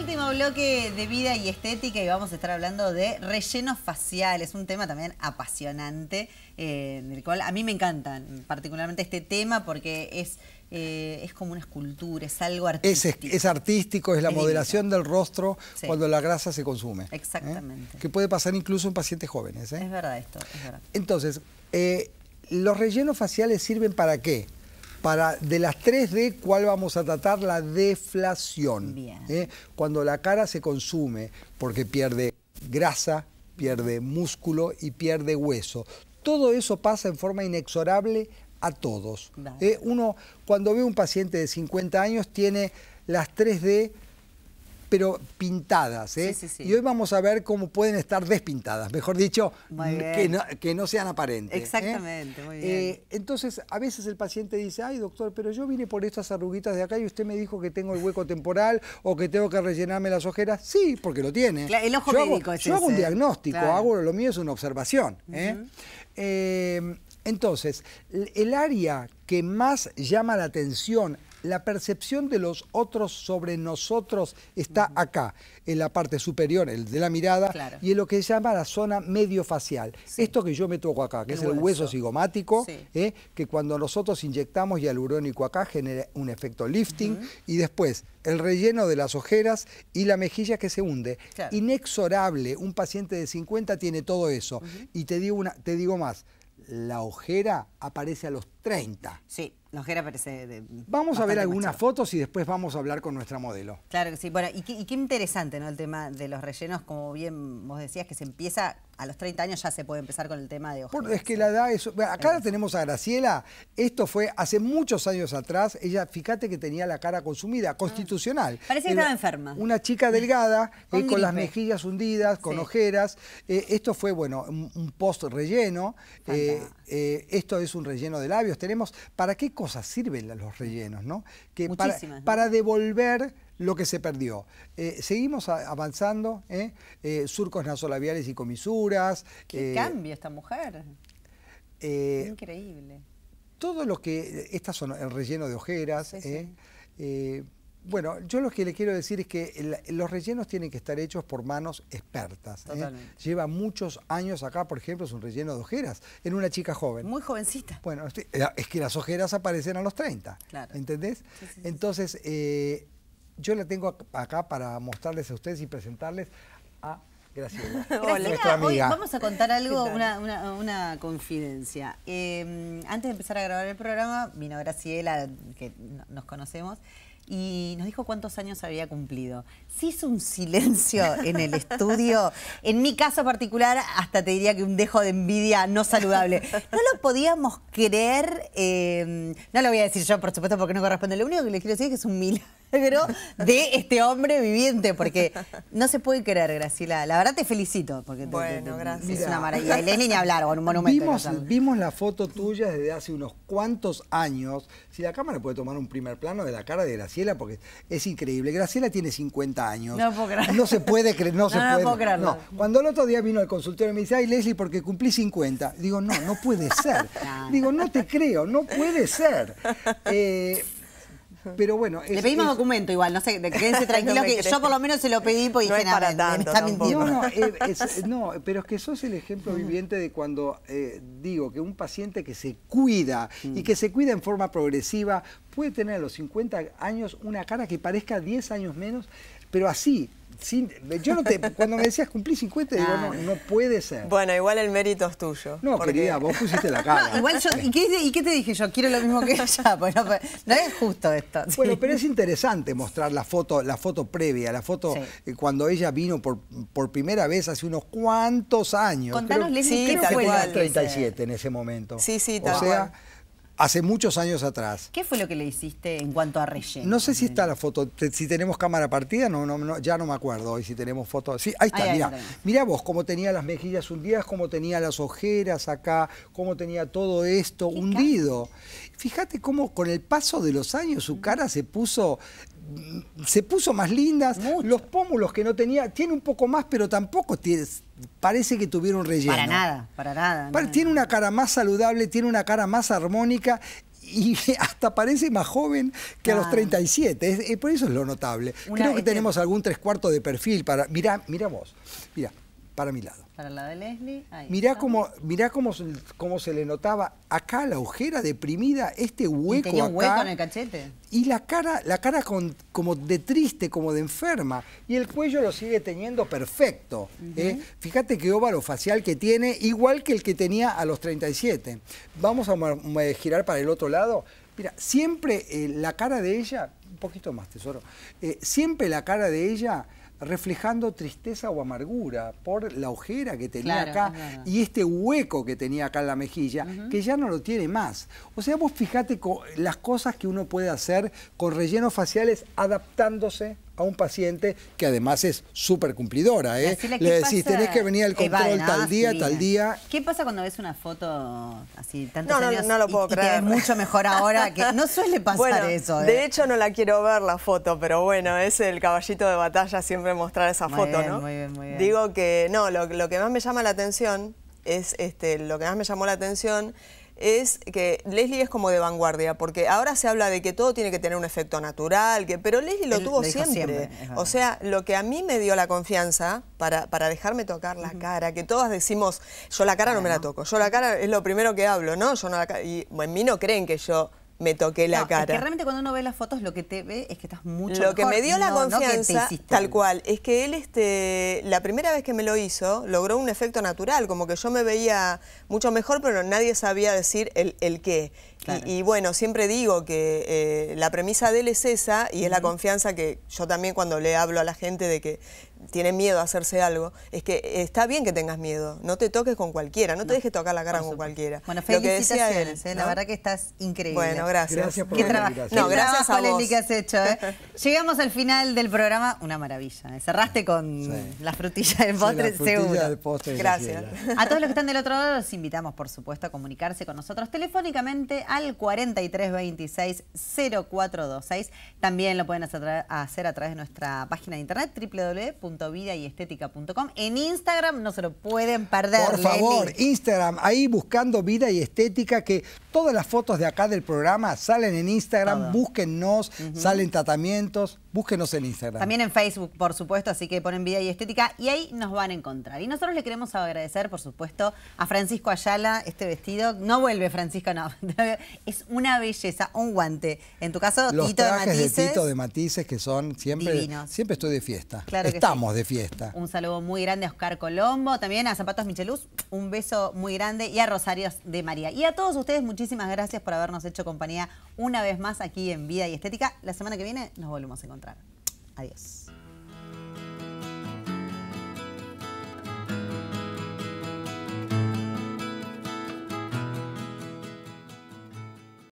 último bloque de vida y estética y vamos a estar hablando de rellenos faciales, un tema también apasionante, eh, del cual a mí me encanta particularmente este tema porque es, eh, es como una escultura, es algo artístico. Es, artístico, es la modelación del rostro cuando la grasa se consume. ¿eh? Exactamente. Que puede pasar incluso en pacientes jóvenes. Es verdad esto, Entonces, ¿los rellenos faciales sirven para qué? para de las 3D, ¿cuál vamos a tratar? La deflación. ¿eh? Cuando la cara se consume porque pierde grasa, pierde músculo y pierde hueso. Todo eso pasa en forma inexorable a todos. ¿eh? Uno, cuando ve un paciente de 50 años, tiene las 3D pero pintadas. ¿eh? Y hoy vamos a ver cómo pueden estar despintadas, mejor dicho, que no, sean aparentes. ¿eh? Exactamente, muy bien. Eh, entonces, a veces el paciente dice, ay doctor, pero yo vine por estas arruguitas de acá y usted me dijo que tengo el hueco temporal o que tengo que rellenarme las ojeras. Sí, porque lo tiene. el ojo médico hago, Yo hago un diagnóstico, hago lo mío es una observación. entonces, el área que más llama la atención la percepción de los otros sobre nosotros está acá, en la parte superior, el de la mirada, y en lo que se llama la zona medio facial. Esto que yo me toco acá, que es el hueso cigomático, ¿eh? que cuando nosotros inyectamos hialurónico acá genera un efecto lifting, y después el relleno de las ojeras y la mejilla que se hunde. Inexorable, un paciente de 50 tiene todo eso. Y te digo, una, te digo más, la ojera aparece a los 30. Sí. La ojera parece... Mm, vamos a ver algunas fotos y después vamos a hablar con nuestra modelo. Claro que sí. Bueno, y qué, interesante, ¿no? El tema de los rellenos, como bien vos decías, que se empieza... A los 30 años ya se puede empezar con el tema de ojeras. Es que la edad es... acá tenemos a Graciela. Esto fue hace muchos años atrás. Ella, fíjate que tenía la cara consumida, ah. constitucional. Parece que estaba enferma. Una chica delgada, eh, con, las mejillas hundidas, con ojeras. Eh, esto fue, bueno, un, post-relleno. Eh, esto es un relleno de labios. Tenemos... ¿Para qué cosas sirven los rellenos, ¿no? Que para, devolver lo que se perdió. Eh, seguimos avanzando, ¿eh? ¿eh? surcos nasolabiales y comisuras. ¡Qué eh, cambia esta mujer! Increíble. Todo lo que... Estas son el relleno de ojeras. ¿eh? Bueno, yo lo que le quiero decir es que los rellenos tienen que estar hechos por manos expertas. ¿eh? Lleva muchos años acá, por ejemplo, es un relleno de ojeras, en una chica joven. Muy jovencita. Bueno, eh, es que las ojeras aparecen a los 30, ¿entendés? Entonces, eh, yo la tengo acá para mostrarles a ustedes y presentarles a Graciela. Hola. Nuestra Hoy vamos a contar algo, una, confidencia. antes de empezar a grabar el programa, vino Graciela, que nos conocemos, y nos dijo cuántos años había cumplido. Si hizo un silencio en el estudio. En mi caso particular, hasta te diría que un dejo de envidia no saludable. No lo podíamos creer. Eh, no lo voy a decir yo, por supuesto, porque no corresponde. Lo único que les quiero decir es que es un milagro pero de este hombre viviente, porque no se puede creer, Graciela. La verdad te felicito, porque bueno, gracias. es una maravilla. Y ni hablar un monumento. Vimos, la foto tuya desde hace unos cuantos años. Si la cámara puede tomar un primer plano de la cara de Graciela, porque es increíble. Graciela tiene 50 años. No creer. No se puede creer, no, se puede. Puedo Cuando el otro día vino al consultorio y me dice, ay Leslie, porque cumplí 50. Digo, no, no puede ser. Digo, no te creo, no puede ser. Eh, pero bueno. Le pedimos documento igual, no sé, quédense tranquilos que yo por lo menos se lo pedí porque no es está mintiendo. No, eh, eh, no, pero es que sos el ejemplo viviente de cuando eh, digo que un paciente que se cuida y que mm. se cuida en forma progresiva puede tener a los 50 años una cara que parezca 10 años menos, pero así, yo no te, cuando me decías cumplí 50, digo, ah. no, no puede ser. Bueno, igual el mérito es tuyo. No, porque... vos pusiste la cara. igual ¿y qué, te dije yo? Quiero lo mismo que ella. no, es justo esto. Bueno, pero es interesante mostrar la foto, la foto previa, la foto eh, cuando ella vino por, por primera vez hace unos cuantos años. Contanos, sí, 37 en ese momento. Sí, sí, tal o sea, hace muchos años atrás. ¿Qué fue lo que le hiciste en cuanto a relleno? No sé si está la foto, si tenemos cámara partida, no, no, ya no me acuerdo Y si tenemos foto. Sí, ahí está, mira. Mira vos cómo tenía las mejillas hundidas, cómo tenía las ojeras acá, cómo tenía todo esto hundido. Fíjate cómo con el paso de los años su cara se puso se puso más lindas, los pómulos que no tenía, tiene un poco más, pero tampoco parece que tuvieron relleno. Para nada, para nada. Tiene una cara más saludable, tiene una cara más armónica y hasta parece más joven que a los 37. por eso es lo notable. Creo que tenemos algún tres cuartos de perfil para... Mirá, mira vos, mira para mi lado. Para la de Leslie. Ahí mirá cómo, mirá cómo, se le notaba acá la ojera deprimida, este hueco. Y tenía un hueco en el cachete. Y la cara, la cara como de triste, como de enferma. Y el cuello lo sigue teniendo perfecto. ¿eh? Fíjate qué óvalo facial que tiene, igual que el que tenía a los 37. Vamos a girar para el otro lado. Mira, siempre eh, la cara de ella, un poquito más tesoro, eh, siempre la cara de ella reflejando tristeza o amargura por la ojera que tenía acá y este hueco que tenía acá en la mejilla, que ya no lo tiene más. O sea, vos fíjate las cosas que uno puede hacer con rellenos faciales adaptándose a un paciente que además es súper cumplidora. ¿eh? Le decís, tenés que venir al control tal día, tal día. ¿Qué pasa cuando ves una foto así tan? no, no, no lo puedo creer. Y mucho mejor ahora que no suele pasar eso. De ¿eh? hecho no la quiero ver la foto, pero bueno, es el caballito de batalla siempre mostrar esa foto, ¿no? Muy bien, muy bien. Digo que no, lo, lo que más me llama la atención es este, lo que más me llamó la atención es que Leslie es como de vanguardia, porque ahora se habla de que todo tiene que tener un efecto natural, que, pero Leslie lo tuvo siempre. o sea, lo que a mí me dio la confianza para, para dejarme tocar la cara, que todas decimos, yo la cara no, me la toco, yo la cara es lo primero que hablo, ¿no? Yo no y en mí no creen que yo me toqué la cara. que realmente cuando uno ve las fotos lo que te ve es que estás mucho Lo que me dio la confianza, tal cual, es que él este la primera vez que me lo hizo logró un efecto natural, como que yo me veía mucho mejor, pero nadie sabía decir el, qué. Y, bueno, siempre digo que eh, la premisa de él es esa y es la confianza que yo también cuando le hablo a la gente de que tiene miedo a hacerse algo, es que está bien que tengas miedo, no te toques con cualquiera, no, te dejes tocar la cara con cualquiera. Bueno, felicitaciones, ¿eh? la verdad que estás increíble. Bueno, gracias. Gracias por la No, gracias a vos. que has hecho. ¿eh? Llegamos al final del programa, una maravilla. ¿eh? Cerraste con la frutilla del postre, sí, frutilla postre gracias. A todos los que están del otro lado los invitamos, por supuesto, a comunicarse con nosotros telefónicamente al 4326 0426. También lo pueden hacer a través de nuestra página de internet www en Instagram no se lo pueden perder. Por favor, Instagram, ahí buscando Vida y Estética, que todas las fotos de acá del programa salen en Instagram, búsquennos, salen tratamientos, Búsquenos en Instagram. También en Facebook, por supuesto, así que ponen vida y estética y ahí nos van a encontrar. Y nosotros le queremos agradecer, por supuesto, a Francisco Ayala este vestido. No vuelve Francisco, no. es una belleza, un guante. En tu caso, Tito de Matices. de Tito de Matices que son siempre divinos. siempre estoy de fiesta. Estamos de fiesta. Un saludo muy grande a Oscar Colombo, también a Zapatos Micheluz, un beso muy grande y a Rosarios de María. Y a todos ustedes muchísimas gracias por habernos hecho compañía una vez más aquí en Vida y Estética. La semana que viene nos volvemos a encontrar. Adiós.